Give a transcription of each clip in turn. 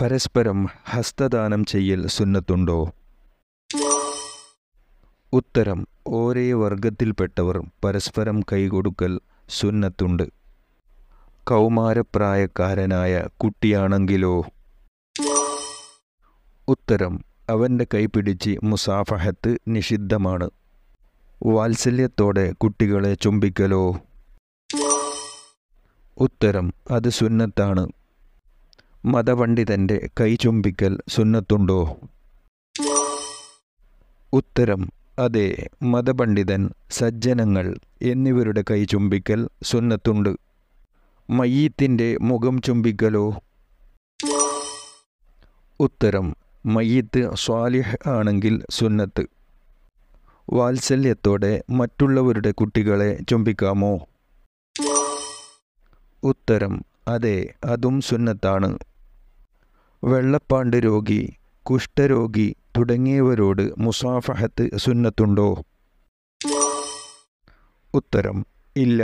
പരസ്പരം ഹസ്തദാനം ചെയ്യൽ സുന്നത്തുണ്ടോ ഉത്തരം ഒരേ വർഗത്തിൽപ്പെട്ടവർ പരസ്പരം കൈകൊടുക്കൽ സുന്നത്തുണ്ട് കൗമാരപ്രായക്കാരനായ കുട്ടിയാണെങ്കിലോ ഉത്തരം അവൻ്റെ കൈപിടിച്ച് മുസാഫഹത്ത് നിഷിദ്ധമാണ് വാത്സല്യത്തോടെ കുട്ടികളെ ചുംബിക്കലോ ഉത്തരം അത് സുന്നത്താണ് മതപണ്ഡിതൻ്റെ കൈചുംബിക്കൽ സുന്നത്തുണ്ടോ ഉത്തരം അതെ മതപണ്ഡിതൻ സജ്ജനങ്ങൾ എന്നിവരുടെ കൈ ചുംബിക്കൽ സുന്നത്തുണ്ട് മയ്യത്തിൻ്റെ മുഖം ചുംബിക്കലോ ഉത്തരം മയ്യത്ത് സ്വാലിഹ് ആണെങ്കിൽ സുന്നത്ത് വാത്സല്യത്തോടെ മറ്റുള്ളവരുടെ കുട്ടികളെ ചുംബിക്കാമോ ഉത്തരം അതെ അതും സുന്നത്താണ് വെള്ളപ്പാണ്ട് രോഗി കുഷ്ഠരോഗി തുടങ്ങിയവരോട് മുസാഫഹത്ത് സുന്നത്തുണ്ടോ ഉത്തരം ഇല്ല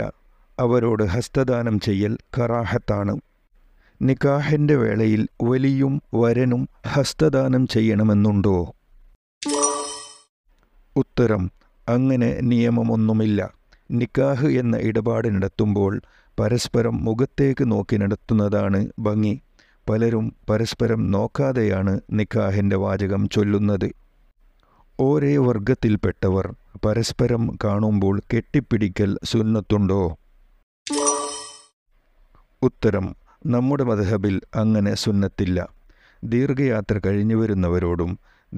അവരോട് ഹസ്തദാനം ചെയ്യൽ കറാഹത്താണ് നിക്കാഹിൻ്റെ വേളയിൽ വലിയും വരനും ഹസ്തദാനം ചെയ്യണമെന്നുണ്ടോ ഉത്തരം അങ്ങനെ നിയമമൊന്നുമില്ല നിക്കാഹ് എന്ന ഇടപാട് നടത്തുമ്പോൾ പരസ്പരം മുഖത്തേക്ക് നോക്കി നടത്തുന്നതാണ് ഭംഗി പലരും പരസ്പരം നോക്കാതെയാണ് നിക്കാഹിൻ്റെ വാചകം ചൊല്ലുന്നത് ഒരേ വർഗത്തിൽപ്പെട്ടവർ പരസ്പരം കാണുമ്പോൾ കെട്ടിപ്പിടിക്കൽ സുന്നത്തുണ്ടോ ഉത്തരം നമ്മുടെ മധഹബിൽ അങ്ങനെ സുന്നത്തില്ല ദീർഘയാത്ര കഴിഞ്ഞു വരുന്നവരോടും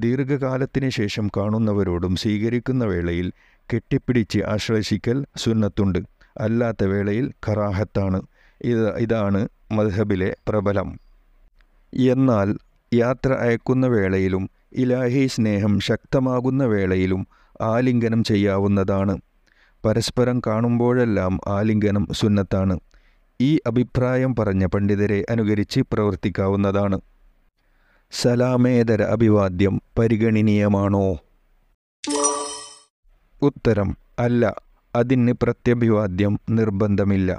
ദീർഘകാലത്തിന് ശേഷം കാണുന്നവരോടും സ്വീകരിക്കുന്ന വേളയിൽ കെട്ടിപ്പിടിച്ച് ആശ്ലേഷിക്കൽ സുന്നത്തുണ്ട് അല്ലാത്ത വേളയിൽ കറാഹത്താണ് ഇത് ഇതാണ് മധഹബിലെ പ്രബലം എന്നാൽ യാത്ര അയക്കുന്ന വേളയിലും ഇലാഹി സ്നേഹം ശക്തമാകുന്ന വേളയിലും ആലിംഗനം ചെയ്യാവുന്നതാണ് പരസ്പരം കാണുമ്പോഴെല്ലാം ആലിംഗനം സുന്നത്താണ് ഈ അഭിപ്രായം പറഞ്ഞ പണ്ഡിതരെ അനുകരിച്ച് പ്രവർത്തിക്കാവുന്നതാണ് സലാമേതര അഭിവാദ്യം പരിഗണനീയമാണോ ഉത്തരം അല്ല അതിന് പ്രത്യഭിവാദ്യം നിർബന്ധമില്ല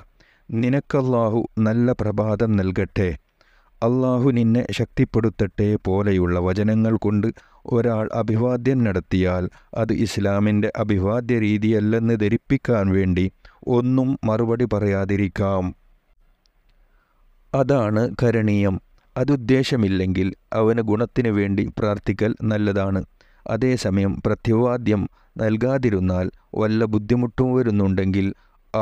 നിനക്കല്ലാഹു നല്ല പ്രഭാതം നൽകട്ടെ അള്ളാഹു നിന്നെ ശക്തിപ്പെടുത്തട്ടെ പോലെയുള്ള വചനങ്ങൾ കൊണ്ട് ഒരാൾ അഭിവാദ്യം നടത്തിയാൽ അത് ഇസ്ലാമിൻ്റെ അഭിവാദ്യ രീതിയല്ലെന്ന് ധരിപ്പിക്കാൻ വേണ്ടി ഒന്നും മറുപടി പറയാതിരിക്കാം അതാണ് കരണീയം അതുദ്ദേശമില്ലെങ്കിൽ അവന് ഗുണത്തിനു വേണ്ടി പ്രാർത്ഥിക്കൽ നല്ലതാണ് അതേസമയം പ്രത്യവാദ്യം നൽകാതിരുന്നാൽ വല്ല ബുദ്ധിമുട്ടും വരുന്നുണ്ടെങ്കിൽ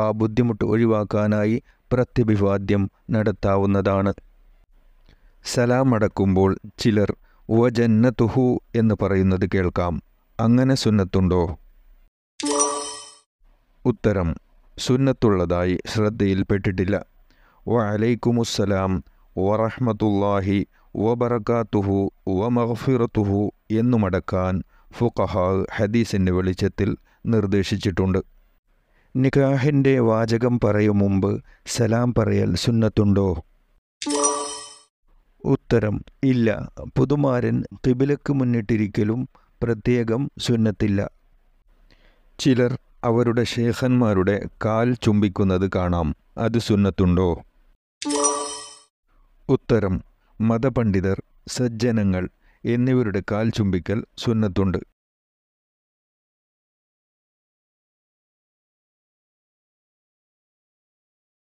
ആ ബുദ്ധിമുട്ട് ഒഴിവാക്കാനായി പ്രത്യഭിവാദ്യം നടത്താവുന്നതാണ് സലാമടക്കുമ്പോൾ ചിലർ വ ജന്നത്തുഹു എന്ന് പറയുന്നത് കേൾക്കാം അങ്ങനെ സുന്നത്തുണ്ടോ ഉത്തരം സുന്നത്തുള്ളതായി ശ്രദ്ധയിൽപ്പെട്ടിട്ടില്ല വ അലൈക്കുമുസ്സലാം വറഹ്മത്തുല്ലാഹി വബറക്കാത്തുഹു വമഹഫിറത്തുഹു എന്നുമടക്കാൻ ഫുഖഹാ ഹദീസിൻ്റെ വെളിച്ചത്തിൽ നിർദ്ദേശിച്ചിട്ടുണ്ട് നിഖാഹിൻ്റെ വാചകം പറയും മുമ്പ് സലാം പറയൽ സുന്നത്തുണ്ടോ ഉത്തരം ഇല്ല പുതുമാരൻ കിബിലക്ക് മുന്നിട്ടിരിക്കലും പ്രത്യേകം സുന്നത്തില്ല ചിലർ അവരുടെ ശേഖന്മാരുടെ കാൽ ചുംബിക്കുന്നത് കാണാം അത് സുന്നത്തുണ്ടോ ഉത്തരം മതപണ്ഡിതർ സജ്ജനങ്ങൾ എന്നിവരുടെ കാൽ ചുംബിക്കൽ സുന്നത്തുണ്ട്